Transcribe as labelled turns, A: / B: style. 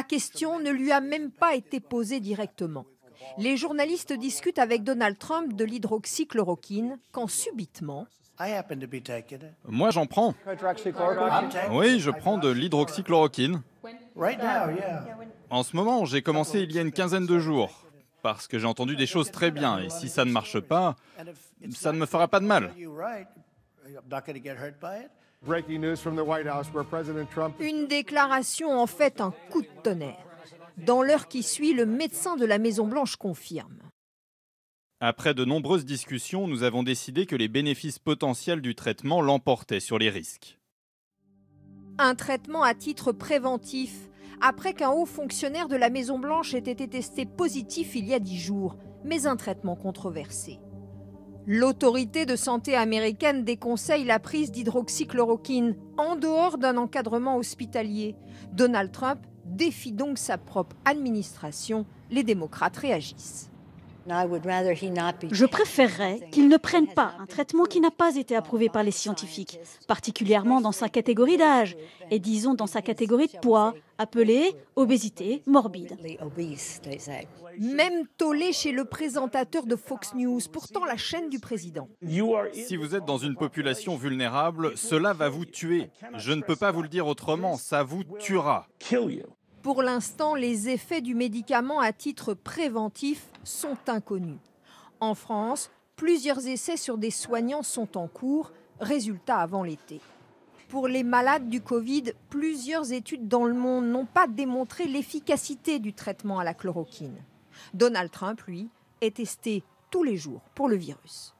A: La question ne lui a même pas été posée directement. Les journalistes discutent avec Donald Trump de l'hydroxychloroquine quand subitement...
B: Moi j'en prends.
A: Ah,
B: oui, je prends de l'hydroxychloroquine. En ce moment, j'ai commencé il y a une quinzaine de jours parce que j'ai entendu des choses très bien et si ça ne marche pas, ça ne me fera pas de mal.
A: Une déclaration en fait un coup de tonnerre. Dans l'heure qui suit, le médecin de la Maison-Blanche confirme.
B: Après de nombreuses discussions, nous avons décidé que les bénéfices potentiels du traitement l'emportaient sur les risques.
A: Un traitement à titre préventif, après qu'un haut fonctionnaire de la Maison-Blanche ait été testé positif il y a dix jours, mais un traitement controversé. L'autorité de santé américaine déconseille la prise d'hydroxychloroquine en dehors d'un encadrement hospitalier. Donald Trump défie donc sa propre administration. Les démocrates réagissent. Je préférerais qu'il ne prenne pas un traitement qui n'a pas été approuvé par les scientifiques, particulièrement dans sa catégorie d'âge et disons dans sa catégorie de poids, appelée obésité morbide. Même tollé chez le présentateur de Fox News, pourtant la chaîne du président.
B: Si vous êtes dans une population vulnérable, cela va vous tuer. Je ne peux pas vous le dire autrement, ça vous tuera.
A: Pour l'instant, les effets du médicament à titre préventif sont inconnus. En France, plusieurs essais sur des soignants sont en cours, résultat avant l'été. Pour les malades du Covid, plusieurs études dans le monde n'ont pas démontré l'efficacité du traitement à la chloroquine. Donald Trump, lui, est testé tous les jours pour le virus.